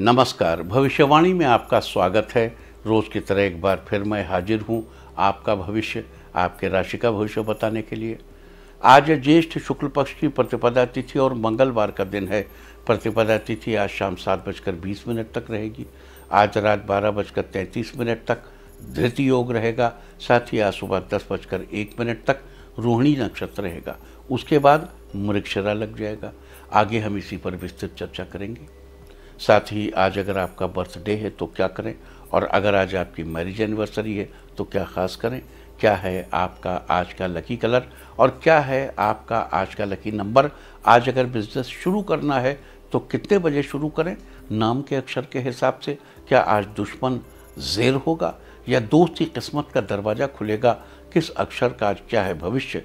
नमस्कार भविष्यवाणी में आपका स्वागत है रोज़ की तरह एक बार फिर मैं हाजिर हूँ आपका भविष्य आपके राशि का भविष्य बताने के लिए आज ज्येष्ठ शुक्ल पक्ष की प्रतिपदा तिथि और मंगलवार का दिन है प्रतिपदा तिथि आज शाम सात बजकर बीस मिनट तक रहेगी आज रात बारह बजकर तैंतीस मिनट तक धृति योग रहेगा साथ ही आज सुबह दस बजकर एक मिनट तक रोहिणी नक्षत्र रहेगा उसके बाद मृक्षरा लग जाएगा आगे हम इसी पर विस्तृत चर्चा करेंगे साथ ही आज अगर आपका बर्थडे है तो क्या करें और अगर आज आपकी मैरिज एनिवर्सरी है तो क्या ख़ास करें क्या है आपका आज का लकी कलर और क्या है आपका आज का लकी नंबर आज अगर बिज़नेस शुरू करना है तो कितने बजे शुरू करें नाम के अक्षर के हिसाब से क्या आज दुश्मन जेर होगा या दोस्त की किस्मत का दरवाज़ा खुलेगा किस अक्षर का आज क्या है भविष्य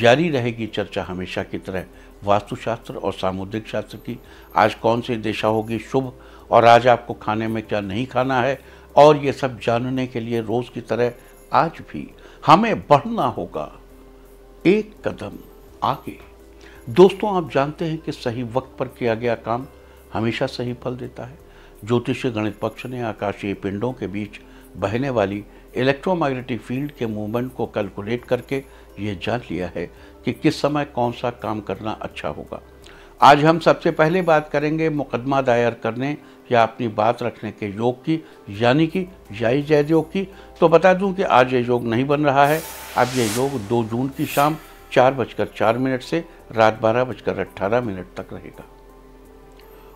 जारी रहेगी चर्चा हमेशा की तरह वास्तुशास्त्र और सामुद्रिक शास्त्र की आज कौन सी दिशा होगी शुभ और आज आपको खाने में क्या नहीं खाना है और ये सब जानने के लिए रोज़ की तरह आज भी हमें बढ़ना होगा एक कदम आगे दोस्तों आप जानते हैं कि सही वक्त पर किया गया काम हमेशा सही फल देता है ज्योतिष गणित पक्ष ने आकाशीय पिंडों के बीच बहने वाली इलेक्ट्रोमैग्नेटिक फील्ड के मूवमेंट को कैलकुलेट करके ये जान लिया है कि किस समय कौन सा काम करना अच्छा होगा आज हम सबसे पहले बात करेंगे मुकदमा दायर करने या अपनी बात रखने के योग की यानी कि जाई जय योग की तो बता दूं कि आज ये योग नहीं बन रहा है अब ये योग 2 जून की शाम चार बजकर चार मिनट से रात बारह बजकर अट्ठारह मिनट तक रहेगा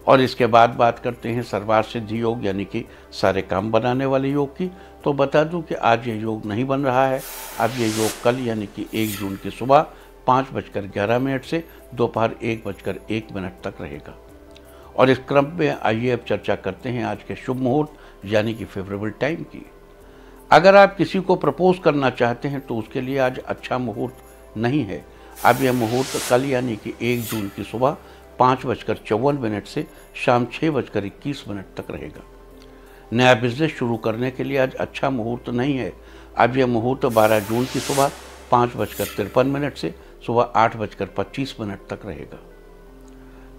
और इसके बाद बात करते हैं सिद्धि योग यानी कि सारे काम बनाने वाले योग की तो बता दूं कि आज ये योग नहीं बन रहा है अब ये योग कल यानी कि एक जून की सुबह पाँच बजकर ग्यारह मिनट से दोपहर एक बजकर एक मिनट तक रहेगा और इस क्रम में आइए अब चर्चा करते हैं आज के शुभ मुहूर्त यानी कि फेवरेबल टाइम की अगर आप किसी को प्रपोज करना चाहते हैं तो उसके लिए आज अच्छा मुहूर्त नहीं है अब यह मुहूर्त कल यानी कि एक जून की सुबह पाँच बजकर चौवन मिनट से शाम छः बजकर इक्कीस मिनट तक रहेगा नया बिजनेस शुरू करने के लिए आज अच्छा मुहूर्त नहीं है अब यह मुहूर्त 12 जून की सुबह पाँच बजकर तिरपन मिनट से सुबह आठ बजकर पच्चीस मिनट तक रहेगा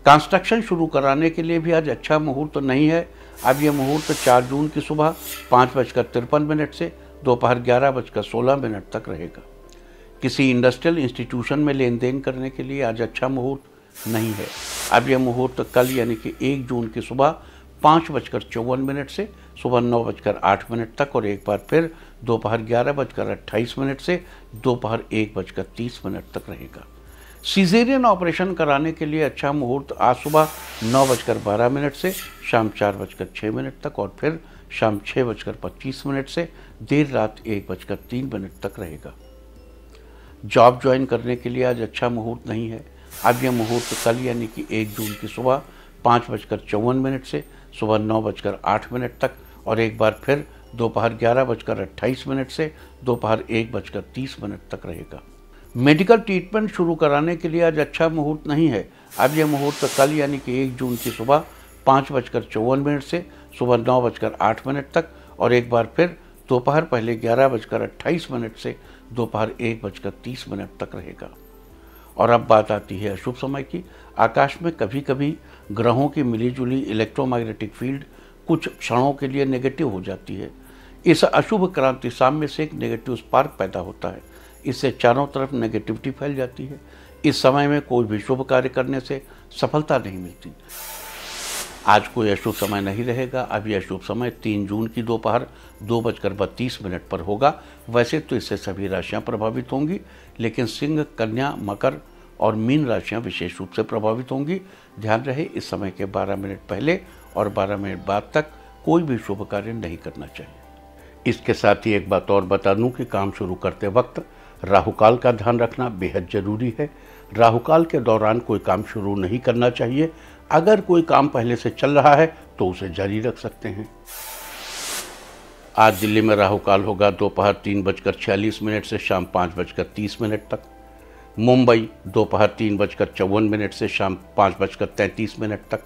कंस्ट्रक्शन शुरू कराने के लिए भी आज अच्छा मुहूर्त नहीं है अब यह मुहूर्त चार जून की सुबह पाँच बजकर तिरपन मिनट से दोपहर ग्यारह बजकर सोलह मिनट तक रहेगा किसी इंडस्ट्रियल इंस्टीट्यूशन में लेन देन करने के लिए आज अच्छा मुहूर्त नहीं है अब यह मुहूर्त कल यानी कि एक जून की सुबह पाँच बजकर चौवन मिनट से सुबह नौ बजकर आठ मिनट तक और एक बार फिर दोपहर ग्यारह बजकर अट्ठाईस मिनट से दोपहर एक बजकर तीस मिनट तक रहेगा सीजेरियन ऑपरेशन कराने के लिए अच्छा मुहूर्त आज सुबह नौ बजकर बारह मिनट से शाम चार बजकर छः मिनट तक और फिर शाम छः बजकर पच्चीस मिनट से देर रात एक बजकर तीन मिनट तक रहेगा जॉब ज्वाइन करने के लिए आज अच्छा मुहूर्त नहीं है अब यह मुहूर्त कल यानी कि एक जून की सुबह पाँच बजकर चौवन मिनट से सुबह नौ बजकर आठ मिनट तक और एक बार फिर दोपहर ग्यारह बजकर अट्ठाईस मिनट से दोपहर एक बजकर तीस मिनट तक रहेगा मेडिकल ट्रीटमेंट शुरू कराने के लिए आज अच्छा मुहूर्त नहीं है अब यह मुहूर्त कल यानी कि एक जून की सुबह पाँच बजकर चौवन मिनट से सुबह नौ बजकर आठ मिनट तक और एक बार फिर दोपहर पहले ग्यारह बजकर अट्ठाईस मिनट से दोपहर एक बजकर तीस मिनट तक रहेगा और अब बात आती है अशुभ समय की आकाश में कभी कभी ग्रहों की मिलीजुली इलेक्ट्रोमैग्नेटिक फील्ड कुछ क्षणों के लिए नेगेटिव हो जाती है इस अशुभ क्रांति साम्य से एक नेगेटिव स्पार्क पैदा होता है इससे चारों तरफ नेगेटिविटी फैल जाती है इस समय में कोई भी शुभ कार्य करने से सफलता नहीं मिलती आज कोई अशुभ समय नहीं रहेगा अब यह अशुभ समय तीन जून की दोपहर दो, दो बजकर बत्तीस मिनट पर होगा वैसे तो इससे सभी राशियां प्रभावित होंगी लेकिन सिंह कन्या मकर और मीन राशियां विशेष रूप से प्रभावित होंगी ध्यान रहे इस समय के 12 मिनट पहले और 12 मिनट बाद तक कोई भी शुभ कार्य नहीं करना चाहिए इसके साथ ही एक बात और बता दूं कि काम शुरू करते वक्त राहुकाल का ध्यान रखना बेहद जरूरी है राहुकाल के दौरान कोई काम शुरू नहीं करना चाहिए अगर कोई काम पहले से चल रहा है तो उसे जारी रख सकते हैं आज दिल्ली में राहुकाल होगा दोपहर तीन बजकर छियालीस मिनट से शाम पाँच बजकर तीस मिनट तक मुंबई दोपहर तीन बजकर चौवन मिनट से शाम पाँच बजकर तैंतीस मिनट तक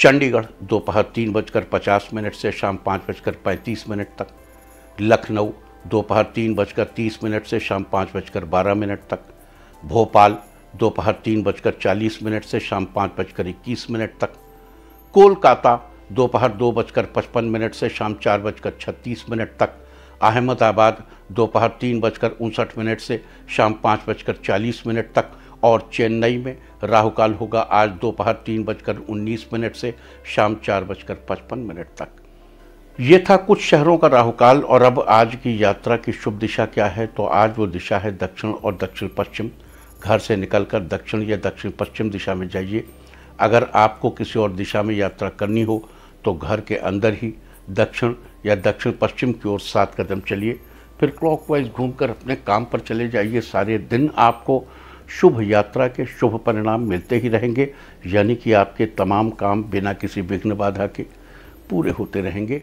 चंडीगढ़ दोपहर तीन बजकर पचास मिनट से शाम पाँच बजकर पैंतीस मिनट तक लखनऊ दोपहर तीन बजकर तीस मिनट से शाम पाँच बजकर बारह मिनट तक भोपाल दोपहर तीन बजकर चालीस मिनट से शाम पाँच बजकर इक्कीस मिनट तक कोलकाता दोपहर दो बजकर पचपन मिनट से शाम चार बजकर छत्तीस मिनट तक अहमदाबाद दोपहर तीन बजकर उनसठ मिनट से शाम पाँच बजकर चालीस मिनट तक और चेन्नई में राहुकाल होगा आज दोपहर तीन बजकर उन्नीस मिनट से शाम चार बजकर पचपन मिनट तक ये था कुछ शहरों का राहुकाल और अब आज की यात्रा की शुभ दिशा क्या है तो आज वो दिशा है दक्षिण और दक्षिण पश्चिम घर से निकलकर दक्षिण या दक्षिण पश्चिम दिशा में जाइए अगर आपको किसी और दिशा में यात्रा करनी हो तो घर के अंदर ही दक्षिण या दक्षिण पश्चिम की ओर सात कदम चलिए फिर क्लॉकवाइज घूमकर अपने काम पर चले जाइए सारे दिन आपको शुभ यात्रा के शुभ परिणाम मिलते ही रहेंगे यानी कि आपके तमाम काम बिना किसी विघ्न बाधा के पूरे होते रहेंगे